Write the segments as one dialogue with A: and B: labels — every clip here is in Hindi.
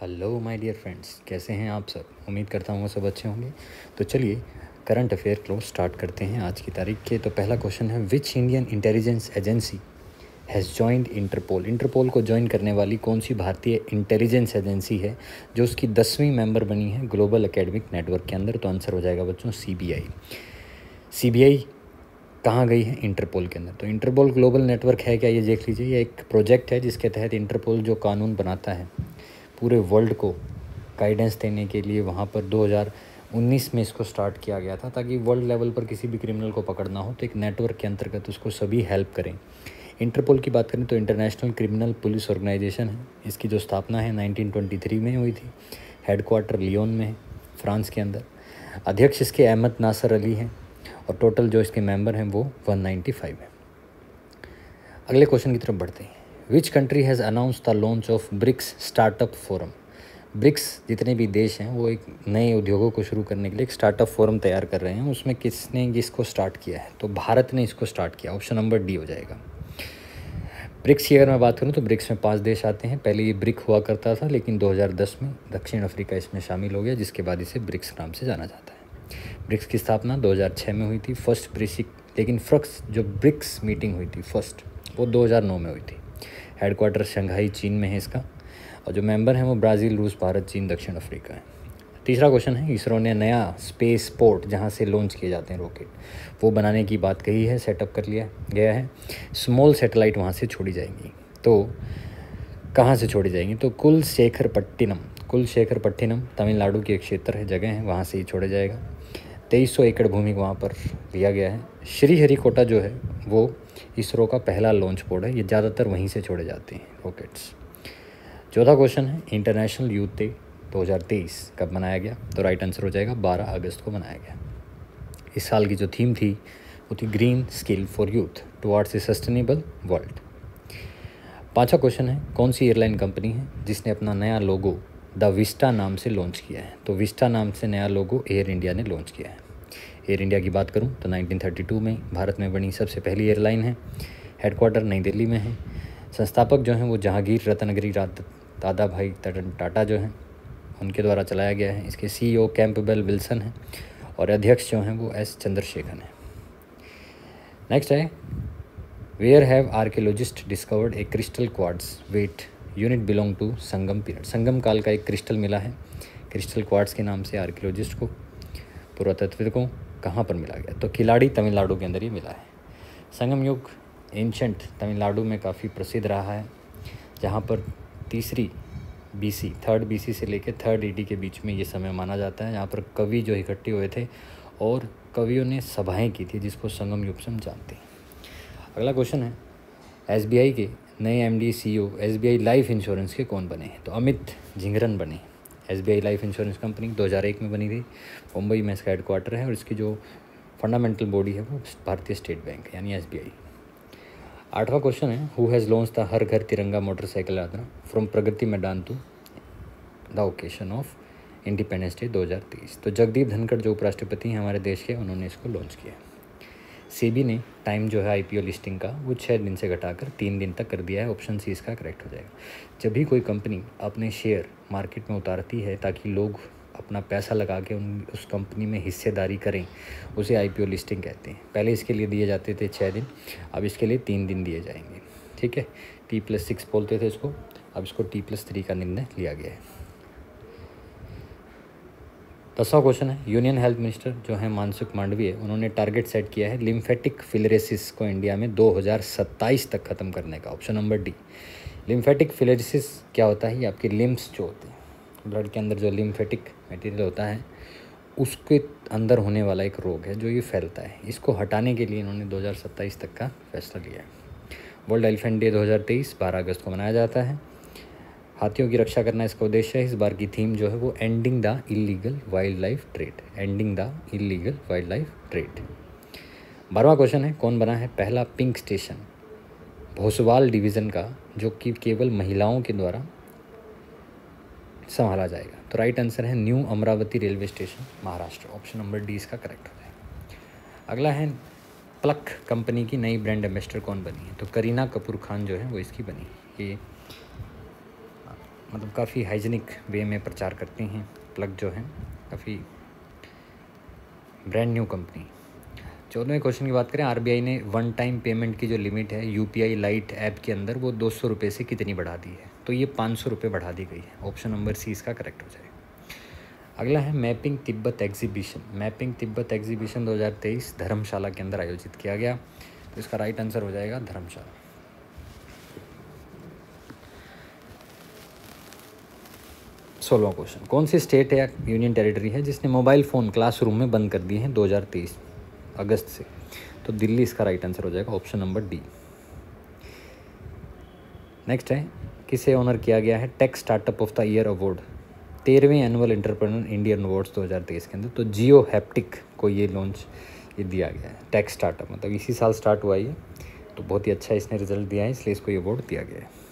A: हेलो माय डियर फ्रेंड्स कैसे हैं आप सब उम्मीद करता हूँ सब अच्छे होंगे तो चलिए करंट अफेयर क्लोज स्टार्ट करते हैं आज की तारीख के तो पहला क्वेश्चन है which Indian intelligence agency has joint Interpol Interpol को ज्वाइन करने वाली कौन सी भारतीय इंटेलिजेंस एजेंसी है जो उसकी दसवीं मेंबर बनी है ग्लोबल अकेडमिक नेटवर्क के अंदर तो आंसर हो जाएगा बच्चों C B I C B I कहाँ गई है इंटरपोल के अंदर तो इंटरपोल ग्लोबल नेटवर्क है क्या ये देख लीजिए ये एक प्रोजेक्ट है जिसके तहत इंटरपोल जो कानून बनाता है पूरे वर्ल्ड को गाइडेंस देने के लिए वहाँ पर 2019 में इसको स्टार्ट किया गया था ताकि वर्ल्ड लेवल पर किसी भी क्रिमिनल को पकड़ना हो तो एक नेटवर्क के अंतर्गत उसको सभी हेल्प करें इंटरपोल की बात करें तो इंटरनेशनल क्रिमिनल पुलिस ऑर्गेनाइजेशन है इसकी जो स्थापना है 1923 में हुई थी हेडक्वार्टर लियोन में है फ्रांस के अंदर अध्यक्ष इसके अहमद नासर अली हैं और टोटल जो इसके मेंबर हैं वो 195 है अगले क्वेश्चन की तरफ बढ़ते हैं which country has announce the launch of BRICS startup forum BRICS जितने भी देश हैं वो एक नए उद्योगों को शुरू करने के लिए एक स्टार्टअप फोरम तैयार कर रहे हैं उसमें किसने इसको स्टार्ट किया है तो भारत ने इसको स्टार्ट किया ऑप्शन नंबर डी हो जाएगा ब्रिक्स की अगर मैं बात करूं तो ब्रिक्स में पांच देश आते हैं पहले ये ब्रिक हुआ करता था लेकिन 2010 में दक्षिण अफ्रीका इसमें शामिल हो गया जिसके बाद इसे ब्रिक्स नाम से जाना जाता है ब्रिक्स की स्थापना 2006 में हुई थी फर्स्ट ब्रिक्स लेकिन फ्रक्स जो ब्रिक्स मीटिंग हुई थी फर्स्ट वो 2009 में हुई थी हेडकोार्टर शंघाई चीन में है इसका और जो मेंबर हैं वो ब्राज़ील रूस भारत चीन दक्षिण अफ्रीका है तीसरा क्वेश्चन है इसरो ने नया स्पेस पोर्ट जहाँ से लॉन्च किए जाते हैं रॉकेट वो बनाने की बात कही है सेटअप कर लिया गया है स्मॉल सेटेलाइट वहाँ से छोड़ी जाएंगी तो कहाँ से छोड़ी जाएंगी तो कुल शेखर पट्टिनम कुल शेखर पट्टिनम तमिलनाडु की एक क्षेत्र है जगह है वहाँ से ही छोड़ा जाएगा तेईस सौ एकड़ भूमि वहाँ पर लिया गया है श्रीहरिकोटा जो है वो इसरो का पहला लॉन्च पोर्ट है ये ज़्यादातर वहीं से छोड़े जाते हैं रॉकेट्स चौथा क्वेश्चन है इंटरनेशनल यूथ डे 2023 कब मनाया गया तो राइट आंसर हो जाएगा 12 अगस्त को मनाया गया इस साल की जो थीम थी वो थी green skill for youth towards a sustainable world पांचवा क्वेश्चन है कौन सी एयरलाइन कंपनी है जिसने अपना नया लोगो द विस्टा नाम से लॉन्च किया है तो विस्टा नाम से नया लोगो एयर इंडिया ने लॉन्च किया है एयर इंडिया की बात करूँ तो 1932 में भारत में बनी सबसे पहली एयरलाइन है हेडक्वार्टर नई दिल्ली में है संस्थापक जो हैं वो जहांगीर रत्नगिरी दादा भाई तटन टाटा जो हैं उनके द्वारा चलाया गया है इसके सीईओ e कैंपबेल विल्सन हैं और अध्यक्ष जो हैं वो एस चंद्रशेखर हैं नेक्स्ट है where have archaeologist discovered a crystal quartz weight unit belong to Sangam period Sangam काल का एक क्रिस्टल मिला है क्रिस्टल क्वार्ट्स के नाम से आर्कियोलॉजिस्ट को को कहाँ पर मिला गया तो खिलाड़ी तमिलनाडु के अंदर ही मिला है संगम युग एंशंट तमिलनाडु में काफ़ी प्रसिद्ध रहा है जहाँ पर तीसरी बीसी थर्ड बीसी से लेकर थर्ड ईडी के बीच में ये समय माना जाता है यहाँ पर कवि जो इकट्ठे हुए थे और कवियों ने सभाएं की थी जिसको संगम युग से हम जानते हैं अगला क्वेश्चन है एसबीआई के नए MD CEO SBI life insurance के कौन बने हैं तो अमित झिंगरन बने एस लाइफ इंश्योरेंस कंपनी 2001 में बनी थी मुंबई में इसका हेडक्वार्टर है और इसकी जो फंडामेंटल बॉडी है वो भारतीय स्टेट बैंक यानी एस आठवां क्वेश्चन है who has launch the Har Ghar Tiranga motorcycle yatra from Pragati Maidan to the occasion of independence day 2023 तो जगदीप धनखड़ जो उपराष्ट्रपति हैं हमारे देश के उन्होंने इसको लॉन्च किया है सेबी ने टाइम जो है आईपीओ लिस्टिंग का वो छः दिन से घटाकर तीन दिन तक कर दिया है ऑप्शन सी इसका करेक्ट हो जाएगा जब भी कोई कंपनी अपने शेयर मार्केट में उतारती है ताकि लोग अपना पैसा लगा के उन उस कंपनी में हिस्सेदारी करें उसे आईपीओ लिस्टिंग कहते हैं पहले इसके लिए दिए जाते थे छः दिन अब इसके लिए तीन दिन दिए जाएंगे ठीक है टी प्लस सिक्स बोलते थे इसको अब इसको टी प्लस थ्री का निर्णय लिया गया है दसवा क्वेश्चन है यूनियन हेल्थ मिनिस्टर जो है मानसुख मांडवीय उन्होंने टारगेट सेट किया है लिम्फेटिक फिलरेसिस को इंडिया में 2027 तक ख़त्म करने का option number D lymphatic filariasis क्या होता है ये आपके लिम्स जो होते हैं ब्लड के अंदर जो लिम्फेटिक मटेरियल होता है उसके अंदर होने वाला एक रोग है जो ये फैलता है इसको हटाने के लिए इन्होंने 2027 तक का फैसला लिया है वर्ल्ड एलिफेंट डे 2023 12 अगस्त को मनाया जाता है हाथियों की रक्षा करना इसका उद्देश्य है इस बार की थीम जो है वो ending the illegal wildlife trade ending the illegal wildlife trade बारवा क्वेश्चन है कौन बना है पहला पिंक स्टेशन भोसवाल डिवीज़न का जो कि केवल महिलाओं के द्वारा संभाला जाएगा तो राइट आंसर है new Amravati railway station Maharashtra option number D इसका करेक्ट हो जाएगा अगला है प्लक कंपनी की नई ब्रांड एम्बेसडर कौन बनी है तो करीना कपूर खान जो है वो इसकी बनी ये मतलब काफ़ी हाइजीनिक वे में प्रचार करती हैं प्लग जो है काफ़ी ब्रांड न्यू कंपनी चौदहवें क्वेश्चन की बात करें आरबीआई ने वन टाइम पेमेंट की जो लिमिट है यूपीआई लाइट ऐप के अंदर वो दो सौ रुपये से कितनी बढ़ा दी है तो ये पाँच सौ रुपये बढ़ा दी गई है ऑप्शन नंबर सी इसका करेक्ट हो जाएगा अगला है mapping Tibet exhibition mapping Tibet exhibition 2023 Dharamshala के अंदर आयोजित किया गया तो इसका राइट आंसर हो जाएगा धर्मशाला सोलवा क्वेश्चन कौन सी स्टेट है या यूनियन टेरिटरी है जिसने मोबाइल फ़ोन क्लासरूम में बंद कर दिए हैं 2023 अगस्त से तो दिल्ली इसका राइट आंसर हो जाएगा ऑप्शन नंबर डी नेक्स्ट है किसे ऑनर किया गया है tech startup of the year award तेरहवें एनुअल इंटरप्रेनर इंडियन अवार्ड्स 2023 के अंदर तो जियो हैप्टिक को ये लॉन्च ये दिया गया है टेक स्टार्टअप मतलब इसी साल स्टार्ट हुआ ये तो बहुत ही अच्छा इसने रिजल्ट दिया है इसलिए इसको ये अवार्ड दिया गया है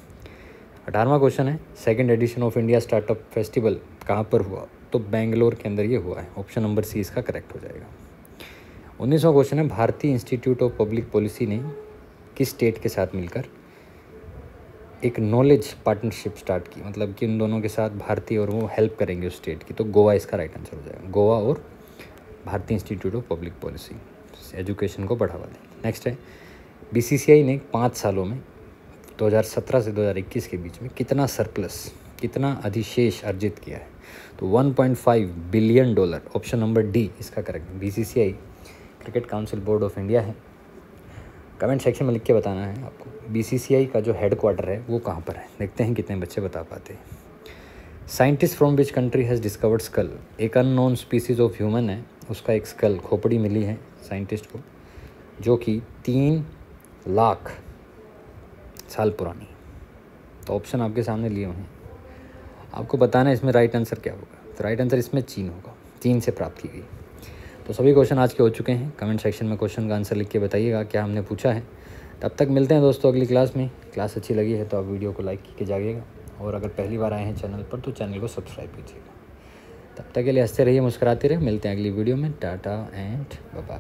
A: अठारवा क्वेश्चन है second edition of India startup festival कहाँ पर हुआ तो बेंगलोर के अंदर ये हुआ है ऑप्शन नंबर सी इसका करेक्ट हो जाएगा उन्नीसवा क्वेश्चन है भारतीय इंस्टीट्यूट ऑफ पब्लिक पॉलिसी ने किस स्टेट के साथ मिलकर एक नॉलेज पार्टनरशिप स्टार्ट की मतलब कि उन दोनों के साथ भारतीय और वो हेल्प करेंगे उस स्टेट की तो गोवा इसका राइट आंसर हो जाएगा गोवा और भारतीय institute of public policy education को बढ़ावा दें नेक्स्ट है बीसीसीआई ने पाँच सालों में 2017 से 2021 के बीच में कितना सरप्लस कितना अधिशेष अर्जित किया है तो 1.5 billion dollar option number D इसका correct BCCI cricket council board of India है कमेंट सेक्शन में लिख के बताना है आपको बीसीसीआई का जो हेड क्वार्टर है वो कहाँ पर है देखते हैं कितने बच्चे बता पाते हैं scientist from which country has discovered skull एक अननोन स्पीसीज ऑफ ह्यूमन है उसका एक स्कल खोपड़ी मिली है साइंटिस्ट को जो कि तीन लाख साल पुरानी तो ऑप्शन आपके सामने लिए हुए हैं आपको बताना है इसमें राइट आंसर क्या होगा तो राइट आंसर इसमें चीन होगा चीन से प्राप्त की गई तो सभी क्वेश्चन आज के हो चुके हैं कमेंट सेक्शन में क्वेश्चन का आंसर लिख के बताइएगा क्या हमने पूछा है तब तक मिलते हैं दोस्तों अगली क्लास में क्लास अच्छी लगी है तो आप वीडियो को लाइक करके जाइएगा और अगर पहली बार आए हैं चैनल पर तो चैनल को सब्सक्राइब कीजिएगा तब तक के लिए हंसते रहिए मुस्कुराते रहिए मिलते हैं अगली वीडियो में टाटा एंड बाय